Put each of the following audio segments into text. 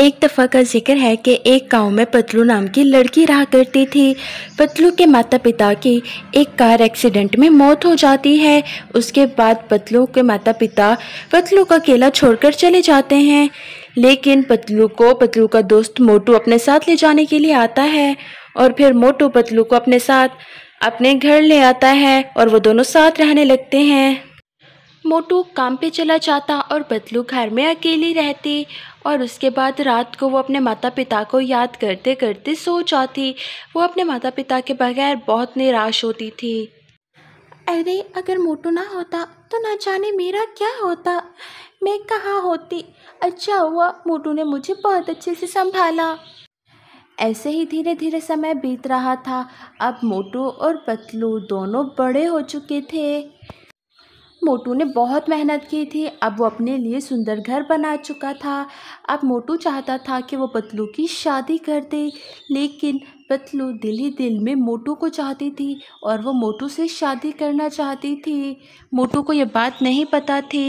एक दफ़ा का जिक्र है कि एक गांव में पतलू नाम की लड़की रहा करती थी पतलू के माता पिता की एक कार एक्सीडेंट में मौत हो जाती है उसके बाद पतलू के माता पिता पतलू का केला छोड़कर चले जाते हैं लेकिन पतलू को पतलू का दोस्त मोटू अपने साथ ले जाने के लिए आता है और फिर मोटू पतलू को अपने साथ अपने घर ले आता है और वो दोनों साथ रहने लगते हैं मोटू काम पे चला जाता और बदलू घर में अकेली रहती और उसके बाद रात को वो अपने माता पिता को याद करते करते सो जाती वो अपने माता पिता के बगैर बहुत निराश होती थी अरे अगर मोटू ना होता तो ना जाने मेरा क्या होता मैं कहाँ होती अच्छा हुआ मोटू ने मुझे बहुत अच्छे से संभाला ऐसे ही धीरे धीरे समय बीत रहा था अब मोटू और पतलू दोनों बड़े हो चुके थे मोटू ने बहुत मेहनत की थी अब वो अपने लिए सुंदर घर बना चुका था अब मोटू चाहता था कि वो पतलू की शादी कर दे लेकिन पतलू दिल ही दिल में मोटू को चाहती थी और वो मोटू से शादी करना चाहती थी मोटू को ये बात नहीं पता थी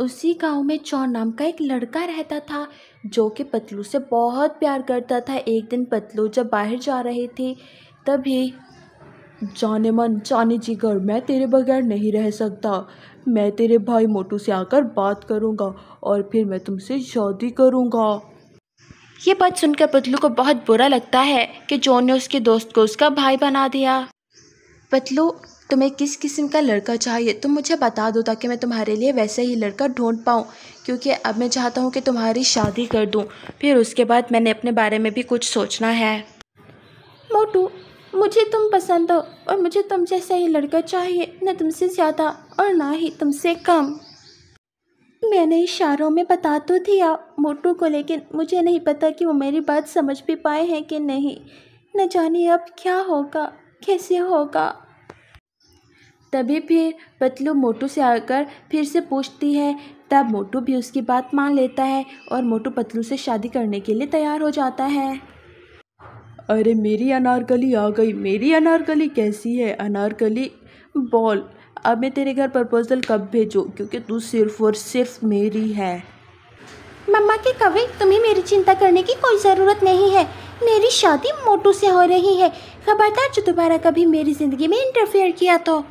उसी गांव में चौ नाम का एक लड़का रहता था जो कि पतलू से बहुत प्यार करता था एक दिन पतलू जब बाहर जा रहे थे तभी जाने मन जाने जिगर मैं तेरे बगैर नहीं रह सकता मैं तेरे भाई मोटू से आकर बात करूँगा और फिर मैं तुमसे शादी करूँगा ये बात सुनकर पतलू को बहुत बुरा लगता है कि जॉन ने उसके दोस्त को उसका भाई बना दिया पतलू तुम्हें किस किस्म का लड़का चाहिए तुम मुझे बता दो ताकि मैं तुम्हारे लिए वैसे ही लड़का ढूंढ पाऊँ क्योंकि अब मैं चाहता हूँ कि तुम्हारी शादी कर दूँ फिर उसके बाद मैंने अपने बारे में भी कुछ सोचना है मुझे तुम पसंद हो और मुझे तुम जैसा ही लड़का चाहिए न तुमसे ज़्यादा और ना ही तुमसे कम मैंने इशारों में बता तो दिया मोटू को लेकिन मुझे नहीं पता कि वो मेरी बात समझ भी पाए हैं कि नहीं न जाने अब क्या होगा कैसे होगा तभी फिर पतलू मोटू से आकर फिर से पूछती है तब मोटू भी उसकी बात मान लेता है और मोटू पतलू से शादी करने के लिए तैयार हो जाता है अरे मेरी अनारकली आ गई मेरी अनारकली कैसी है अनारकली बॉल अब मैं तेरे घर प्रपोजल कब भेजूँ क्योंकि तू सिर्फ और सिर्फ मेरी है मम्मा के कवि तुम्हें मेरी चिंता करने की कोई ज़रूरत नहीं है मेरी शादी मोटू से हो रही है खबरदार जो दोबारा कभी मेरी ज़िंदगी में इंटरफेयर किया तो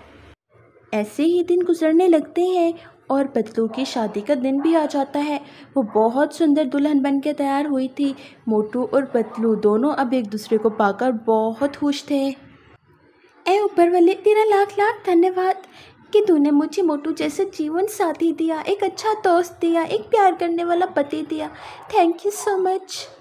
ऐसे ही दिन गुजरने लगते हैं और बदलू की शादी का दिन भी आ जाता है वो बहुत सुंदर दुल्हन बन के तैयार हुई थी मोटू और बदलू दोनों अब एक दूसरे को पाकर बहुत खुश थे ए ऊपर वाले तेरा लाख लाख धन्यवाद कि तूने मुझे मोटू जैसे जीवन साथी दिया एक अच्छा दोस्त दिया एक प्यार करने वाला पति दिया थैंक यू सो मच